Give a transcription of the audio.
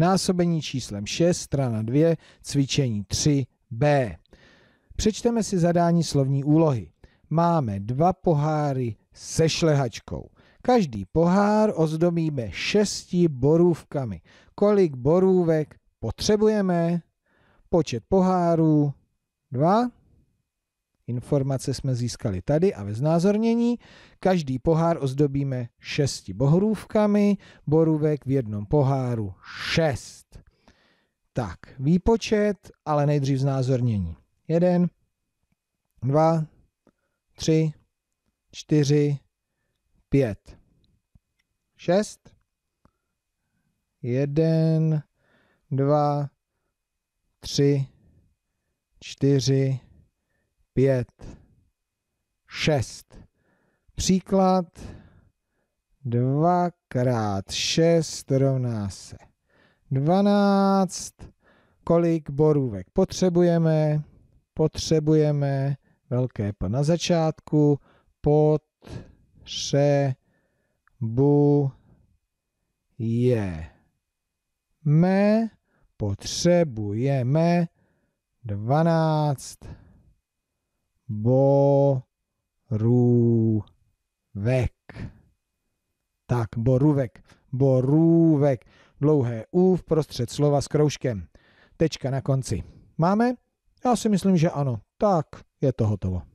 násobení číslem 6, strana 2, cvičení 3b. Přečteme si zadání slovní úlohy. Máme dva poháry se šlehačkou. Každý pohár ozdobíme šesti borůvkami. Kolik borůvek potřebujeme? Počet pohárů 2. Informace jsme získali tady a ve znázornění. Každý pohár ozdobíme šesti bohrůvkami, borůvek v jednom poháru šest. Tak, výpočet, ale nejdřív znázornění. Jeden, dva, tři, čtyři, pět, šest, jeden, dva, tři, čtyři, pět, šest. Příklad dva krát šest rovná se dvanáct. Kolik borůvek potřebujeme? Potřebujeme velké P na začátku potřebujeme potřebujeme 12 borůvek. Tak, borůvek, borůvek. Dlouhé U v prostřed slova s kroužkem. Tečka na konci. Máme? Já si myslím, že ano. Tak, je to hotovo.